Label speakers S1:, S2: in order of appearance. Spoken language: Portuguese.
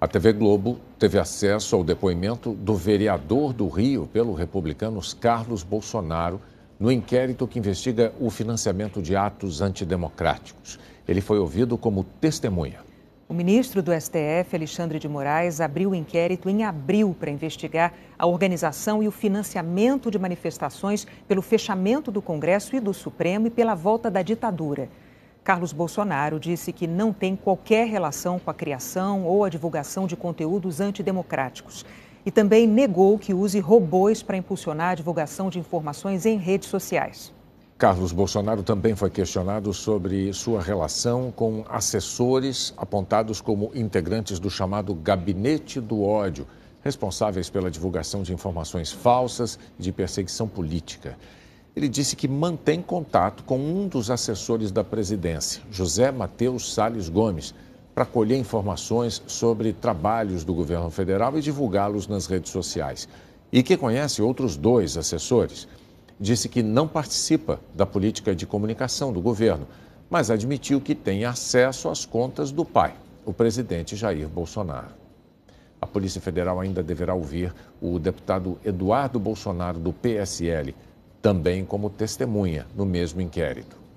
S1: A TV Globo teve acesso ao depoimento do vereador do Rio pelo Republicanos Carlos Bolsonaro no inquérito que investiga o financiamento de atos antidemocráticos. Ele foi ouvido como testemunha.
S2: O ministro do STF, Alexandre de Moraes, abriu o inquérito em abril para investigar a organização e o financiamento de manifestações pelo fechamento do Congresso e do Supremo e pela volta da ditadura. Carlos Bolsonaro disse que não tem qualquer relação com a criação ou a divulgação de conteúdos antidemocráticos. E também negou que use robôs para impulsionar a divulgação de informações em redes sociais.
S1: Carlos Bolsonaro também foi questionado sobre sua relação com assessores apontados como integrantes do chamado Gabinete do Ódio, responsáveis pela divulgação de informações falsas e de perseguição política ele disse que mantém contato com um dos assessores da presidência, José Mateus Salles Gomes, para colher informações sobre trabalhos do governo federal e divulgá-los nas redes sociais. E que conhece outros dois assessores. Disse que não participa da política de comunicação do governo, mas admitiu que tem acesso às contas do pai, o presidente Jair Bolsonaro. A Polícia Federal ainda deverá ouvir o deputado Eduardo Bolsonaro, do PSL, também como testemunha no mesmo inquérito.